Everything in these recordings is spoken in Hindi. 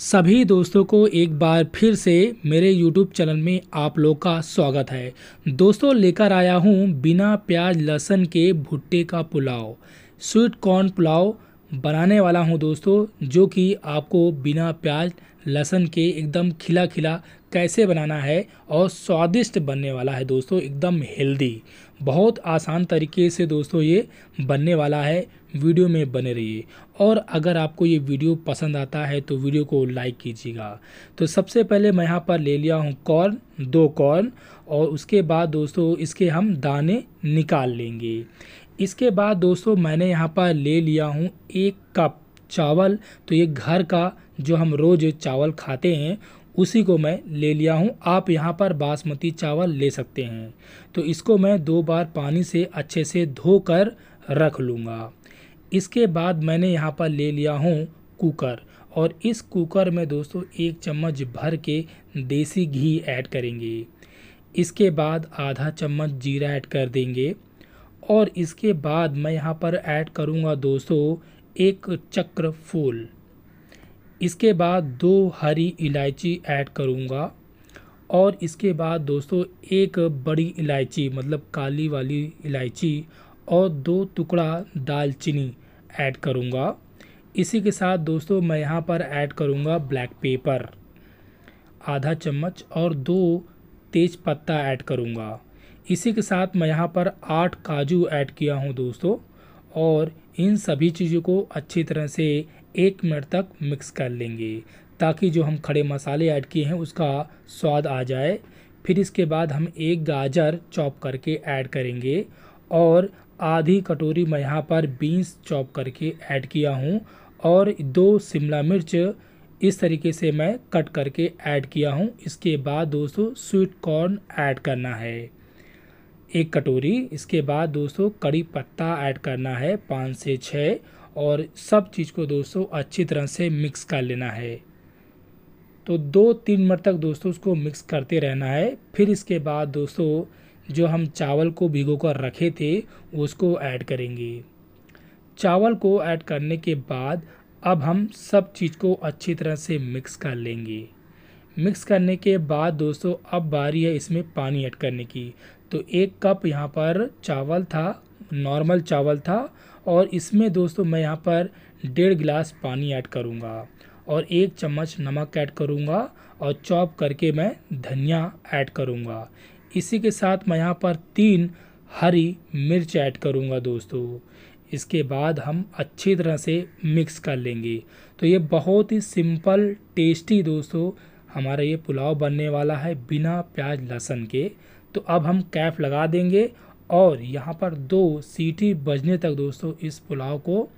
सभी दोस्तों को एक बार फिर से मेरे YouTube चैनल में आप लोग का स्वागत है दोस्तों लेकर आया हूँ बिना प्याज लहसुन के भुट्टे का पुलाव स्वीट कॉर्न पुलाव बनाने वाला हूँ दोस्तों जो कि आपको बिना प्याज लहसुन के एकदम खिला खिला कैसे बनाना है और स्वादिष्ट बनने वाला है दोस्तों एकदम हेल्दी बहुत आसान तरीके से दोस्तों ये बनने वाला है वीडियो में बने रहिए और अगर आपको ये वीडियो पसंद आता है तो वीडियो को लाइक कीजिएगा तो सबसे पहले मैं यहाँ पर ले लिया हूँ कॉर्न दो कॉर्न और उसके बाद दोस्तों इसके हम दाने निकाल लेंगे इसके बाद दोस्तों मैंने यहाँ पर ले लिया हूँ एक कप चावल तो ये घर का जो हम रोज़ चावल खाते हैं उसी को मैं ले लिया हूँ आप यहाँ पर बासमती चावल ले सकते हैं तो इसको मैं दो बार पानी से अच्छे से धो कर रख लूँगा इसके बाद मैंने यहाँ पर ले लिया हूँ कुकर और इस कुकर में दोस्तों एक चम्मच भर के देसी घी ऐड करेंगे इसके बाद आधा चम्मच जीरा ऐड कर देंगे और इसके बाद मैं यहाँ पर ऐड करूँगा दोस्तों एक चक्र फूल इसके बाद दो हरी इलायची ऐड करूँगा और इसके बाद दोस्तों एक बड़ी इलायची मतलब काली वाली इलायची और दो टुकड़ा दालचीनी ऐड करूँगा इसी के साथ दोस्तों मैं यहाँ पर ऐड करूँगा ब्लैक पेपर आधा चम्मच और दो तेज पत्ता ऐड करूँगा इसी के साथ मैं यहाँ पर आठ काजू ऐड किया हूँ दोस्तों और इन सभी चीज़ों को अच्छी तरह से एक मिनट तक मिक्स कर लेंगे ताकि जो हम खड़े मसाले ऐड किए हैं उसका स्वाद आ जाए फिर इसके बाद हम एक गाजर चॉप करके ऐड करेंगे और आधी कटोरी मैं यहाँ पर बीन्स चॉप करके ऐड किया हूँ और दो शिमला मिर्च इस तरीके से मैं कट करके ऐड किया हूँ इसके बाद दोस्तों स्वीट कॉर्न ऐड करना है एक कटोरी इसके बाद दोस्तों कड़ी पत्ता ऐड करना है पाँच से छः और सब चीज़ को दोस्तों अच्छी तरह से मिक्स कर लेना है तो दो तीन मिनट तक दोस्तों उसको मिक्स करते रहना है फिर इसके बाद दोस्तों जो हम चावल को भिगो कर रखे थे उसको ऐड करेंगे चावल को ऐड करने के बाद अब हम सब चीज़ को अच्छी तरह से मिक्स कर लेंगे मिक्स करने के बाद दोस्तों अब बारी है इसमें पानी ऐड करने की तो एक कप यहाँ पर चावल था नॉर्मल चावल था और इसमें दोस्तों मैं यहाँ पर डेढ़ गिलास पानी ऐड करूँगा और एक चम्मच नमक ऐड करूँगा और चॉप करके मैं धनिया ऐड करूँगा इसी के साथ मैं यहाँ पर तीन हरी मिर्च ऐड करूँगा दोस्तों इसके बाद हम अच्छी तरह से मिक्स कर लेंगे तो ये बहुत ही सिंपल टेस्टी दोस्तों हमारा ये पुलाव बनने वाला है बिना प्याज लहसुन के तो अब हम कैप लगा देंगे और यहाँ पर दो सीटी बजने तक दोस्तों इस पुलाव को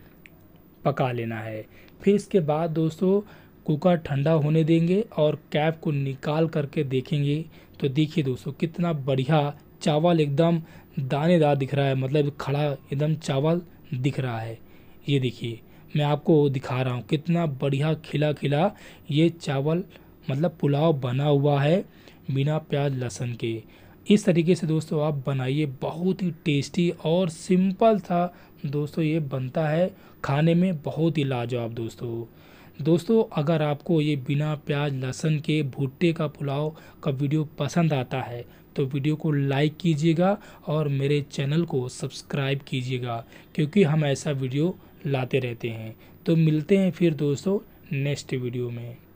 पका लेना है फिर इसके बाद दोस्तों कुकर ठंडा होने देंगे और कैप को निकाल करके देखेंगे तो देखिए दोस्तों कितना बढ़िया चावल एकदम दानेदार दिख रहा है मतलब खड़ा एकदम चावल दिख रहा है ये देखिए मैं आपको दिखा रहा हूँ कितना बढ़िया खिला खिला ये चावल मतलब पुलाव बना हुआ है बिना प्याज लहसुन के इस तरीके से दोस्तों आप बनाइए बहुत ही टेस्टी और सिंपल था दोस्तों ये बनता है खाने में बहुत ही लाजवाब दोस्तों दोस्तों अगर आपको ये बिना प्याज लहसुन के भुट्टे का पुलाव का वीडियो पसंद आता है तो वीडियो को लाइक कीजिएगा और मेरे चैनल को सब्सक्राइब कीजिएगा क्योंकि हम ऐसा वीडियो लाते रहते हैं तो मिलते हैं फिर दोस्तों नेक्स्ट वीडियो में